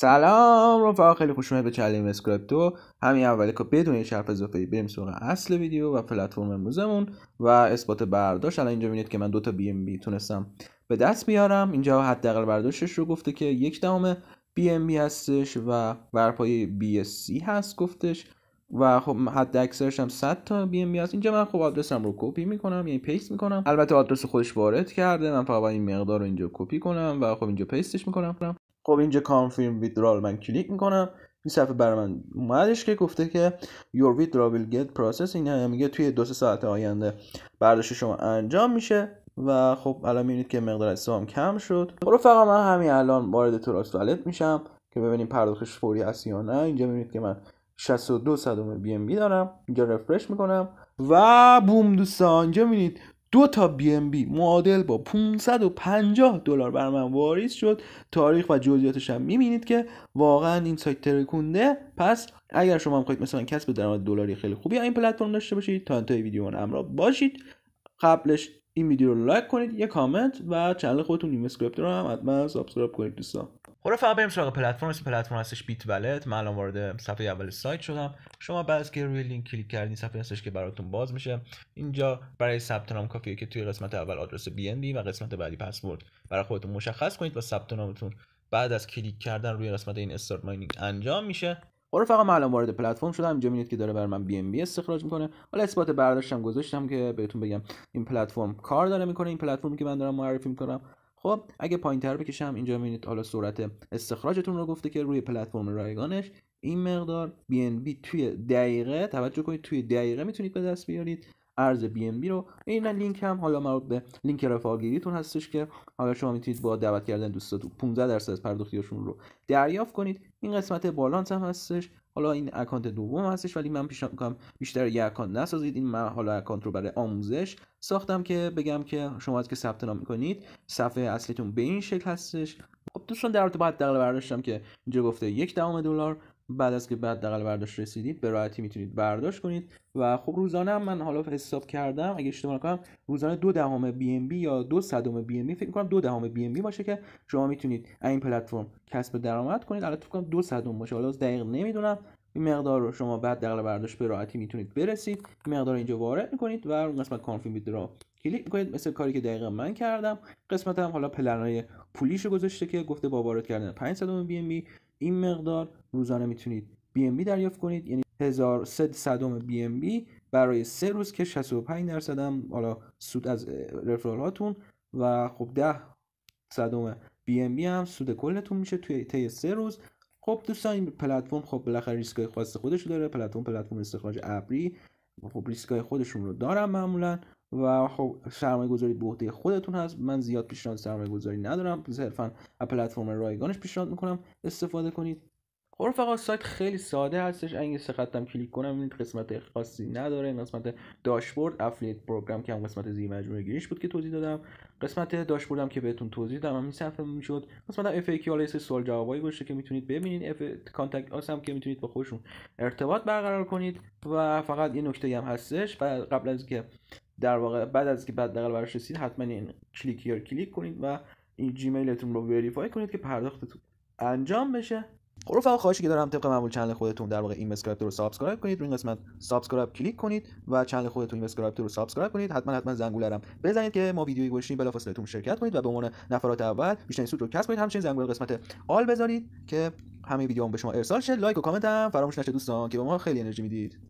سلام رفقا خیلی خوش اومدید به چلیم اسکریپتو همین اول که بدون شرف اضافه بریم سراغ اصل ویدیو و پلتفرم امروزمون و اثبات برداشت الان اینجا ببینید که من دوتا بی ام بی تونستم به دست بیارم اینجا حداقل برداشتش رو گفته که یک دهم بی ام بی هستش و برپای بی سی هست گفتش و خب حد اکثرش هم 100 تا بی ام بی هست اینجا من خب آدرسم رو کپی میکنم یعنی پیست میکنم البته آدرس خودش وارد کرده من فقط این مقدار رو اینجا کپی کنم و خب اینجا پیستش میکنم خب اینجا کانفرم ویدرال من کلیک میکنم این صفحه برای من اومدش که گفته که your withdrawal will get processed این میگه توی دو ساعت آینده برداشت شما انجام میشه و خب الان میبینید که مقدار سهام کم شد رفقا خب من همین الان وارد تراست ولت میشم که ببینیم پرداختش فوری هست یا نه اینجا میبینید که من 62 صدم بی ام بی دارم اینجا رفرش میکنم و بوم دوستان اینجا میبینید دو تا بی ام بی معادل با 550 دلار بر من واریز شد تاریخ و جزئیاتش هم میبینید که واقعا این سایت ترکونده پس اگر شما هم خواهید مثلا کسب درآمد دلاری خیلی خوبی این پلتفرم داشته باشید تا انتهای ویدیو من همراه باشید قبلش این ویدیو رو لایک کنید یه کامنت و چنل خودتون نیم اسکریپت رو هم حتما سابسکرایب کنید دوستان خب فقط بریم سراغ پلتفرم اسم پلتفرم هستش بیت ولت من الان وارد صفحه اول سایت شدم شما بعد که روی لینک کلیک کردین صفحه هستش که براتون باز میشه اینجا برای ثبت نام کافیه که توی قسمت اول آدرس بی ان و قسمت بعدی پسورد برای خودتون مشخص کنید و ثبت نامتون بعد از کلیک کردن روی قسمت این استارت ماینینگ انجام میشه رفقا من الان وارد پلتفرم شدم اینجا میبینید که داره بر من بی ام بی استخراج میکنه حالا اثبات برداشتم گذاشتم که بهتون بگم این پلتفرم کار داره میکنه این پلتفرمی که من دارم معرفی میکنم خب اگه پایین تر بکشم اینجا میبینید حالا سرعت استخراجتون رو گفته که روی پلتفرم رایگانش این مقدار بی توی دقیقه توجه کنید توی دقیقه میتونید به دست بیارید ارز بی ام بی رو این لینک هم حالا مربوط به لینک رفاگیریتون هستش که حالا شما میتونید با دعوت کردن دوستاتون 15 درصد از پرداختیاشون رو دریافت کنید این قسمت بالانس هم هستش حالا این اکانت دوم هستش ولی من پیشنهاد میکنم بیشتر یه اکانت نسازید این من حالا اکانت رو برای آموزش ساختم که بگم که شما از که ثبت نام میکنید صفحه اصلیتون به این شکل هستش خب دوستان در رابطه باید برداشتم که اینجا گفته یک دهم دلار بعد از که بعد دقل برداشت رسیدید به راحتی میتونید برداشت کنید و خب روزانه هم من حالا حساب کردم اگه اشتباه نکنم روزانه دو دهم بی ام بی یا دو صدم بی ام بی فکر کنم دو دهم بی ام بی باشه که شما میتونید این پلتفرم کسب درآمد کنید البته فکر کنم دو صدم باشه حالا دقیق نمیدونم این مقدار رو شما بعد دقل برداشت به راحتی میتونید برسید این مقدار رو اینجا وارد میکنید و اون قسمت کانفیگ را کلیک میکنید مثل کاری که دقیقا من کردم قسمت هم حالا پلنای پولیش رو گذاشته که گفته با وارد کردن 5 بی ام بی این مقدار روزانه میتونید بی دریافت کنید یعنی 1300 بی برای سه روز که 65 درصد هم حالا سود از رفرال هاتون و خب 10 صدم بی هم سود کلتون میشه توی طی سه روز خب دوستان این پلتفرم خب بالاخره ریسکای خاص خودش داره پلتفرم پلتفرم استخراج ابری خب ریسکای خودشون رو دارن معمولا و خب سرمایه گذاری به عهده خودتون هست من زیاد پیشنهاد سرمایه گذاری ندارم صرفا پلتفرم رایگانش پیشنهاد میکنم استفاده کنید خب سایت خیلی ساده هستش اگه سه خطم کلیک کنم این قسمت خاصی نداره این قسمت داشبورد افلیت پروگرام که هم قسمت زیر مجموعه گیریش بود که توضیح دادم قسمت هم که بهتون توضیح دادم همین صفحه میشد قسمت اف ای حالا سوال جوابایی باشه که میتونید ببینید اف کانتاکت آس هم که میتونید با خودشون ارتباط برقرار کنید و فقط یه نکته هم هستش و قبل از که در واقع بعد از که بعد نقل براش رسید حتما این کلیک یا کلیک کنید و این جیمیلتون رو وریفای کنید که پرداختتون انجام بشه خب رفقا خواهشی که دارم طبق معمول چنل خودتون در واقع این اسکرپت رو سابسکرایب کنید روی این قسمت سابسکرایب کلیک کنید و چنل خودتون این رو سابسکرایب کنید حتما حتما رو بزنید که ما ویدیویی گوشی بلافاصله تون شرکت کنید و به عنوان نفرات اول بیشترین سود رو کسب کنید همچنین زنگوله قسمت آل بذارید که همه ویدیوام به شما ارسال شه لایک و کامنت هم فراموش نشه دوستان که به ما خیلی انرژی میدید